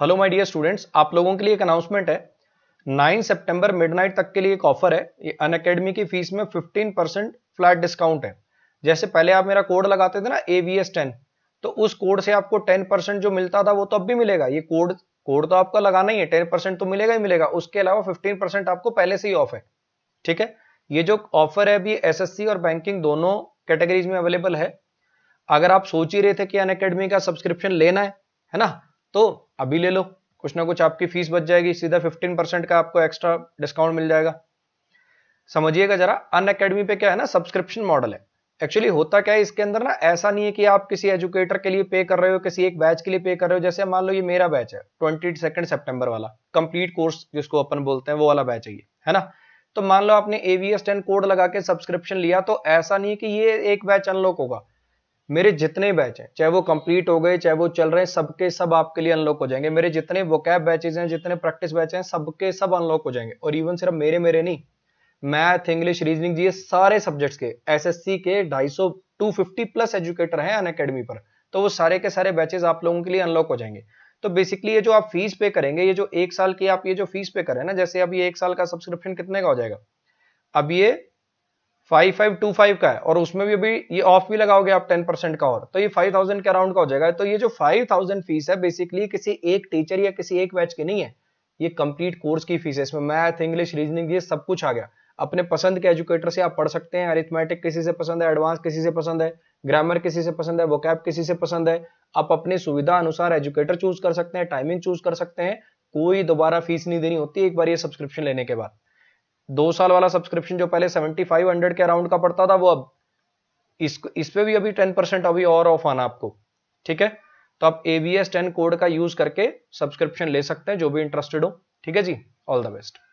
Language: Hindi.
हेलो माय डियर स्टूडेंट्स आप लोगों के लिए एक अनाउंसमेंट है 9 सितंबर मिडनाइट तक के लिए एक ऑफर है ये अन अकेडमी की फीस में 15 परसेंट फ्लैट डिस्काउंट है जैसे पहले आप मेरा कोड लगाते थे ना ए वी एस टेन तो उस कोड से आपको 10 परसेंट जो मिलता था वो तो अब भी मिलेगा ये कोड कोड तो आपका लगाना ही है टेन परसेंट तो मिलेगा ही मिलेगा उसके अलावा फिफ्टीन परसेंट आपको पहले से ही ऑफ है ठीक है ये जो ऑफर है अभी एस और बैंकिंग दोनों कैटेगरीज में अवेलेबल है अगर आप सोच ही रहे थे कि अन अकेडमी का सब्सक्रिप्शन लेना है है ना तो अभी ले लो कुछ ना कुछ आपकी फीस बच जाएगी सीधा 15 परसेंट का आपको एक्स्ट्रा डिस्काउंट मिल जाएगा समझिएगा जरा अन अकेडमी पे क्या है ना सब्सक्रिप्शन मॉडल है एक्चुअली होता क्या है इसके अंदर ना ऐसा नहीं है कि आप किसी एजुकेटर के लिए पे कर रहे हो किसी एक बैच के लिए पे कर रहे हो जैसे मान लो ये मेरा बैच है ट्वेंटी सेकंड सेप्टेम्बर वाला कंप्लीट कोर्स जिसको अपन बोलते हैं वो वाला बैच है ये है ना तो मान लो आपने एवीएस टेन कोड लगा के सब्सक्रिप्शन लिया तो ऐसा नहीं है कि ये एक बैच अनलॉक होगा मेरे जितने बैच हैं चाहे वो कंप्लीट हो गए चाहे वो चल रहे हैं सबके सब आपके लिए अनलॉक हो जाएंगे मेरे जितने वोकैब बैचेज हैं जितने प्रैक्टिस बैच हैं सबके सब अनलॉक हो जाएंगे और इवन सिर्फ मेरे मेरे नहीं मैथ इंग्लिश रीजनिंग जी सारे सब्जेक्ट्स के एस के ढाई सौ प्लस एजुकेटर हैं अन अकेडमी पर तो वो सारे के सारे बैचेज आप लोगों के लिए अनलॉक हो जाएंगे तो बेसिकली ये जो आप फीस पे करेंगे ये जो एक साल की आप ये जो फीस पे करें ना जैसे अब ये एक साल का सब्सक्रिप्शन कितने का हो जाएगा अब ये फाइव फाइव टू फाइव का है और उसमें भी अभी ये ऑफ भी लगाओगे आप टेन परसेंट का और तो ये फाइव थाउजेंड के अराउंड का हो जाएगा तो ये जो फाइव थाउजेंड फीस है बेसिकली किसी एक टीचर या किसी एक बैच की नहीं है ये कंप्लीट कोर्स की फीस है इसमें मैथ इंग्लिश रीजनिंग ये सब कुछ आ गया अपने पसंद के एजुकेटर से आप पढ़ सकते हैं अरिथमेटिक किसी से पसंद है एडवांस किसी से पसंद है ग्रामर किसी से पसंद है वोकैब किसी से पसंद है आप अपनी सुविधा अनुसार एजुकेटर चूज कर सकते हैं टाइमिंग चूज कर सकते हैं कोई दोबारा फीस नहीं देनी होती एक बार ये सब्सक्रिप्शन लेने के बाद दो साल वाला सब्सक्रिप्शन जो पहले सेवेंटी फाइव हंड्रेड के अराउंड का पड़ता था वो अब इस इस पे भी अभी टेन परसेंट अभी और ऑफ आना आपको ठीक है तो आप एबीएस टेन कोड का यूज करके सब्सक्रिप्शन ले सकते हैं जो भी इंटरेस्टेड हो ठीक है जी ऑल द बेस्ट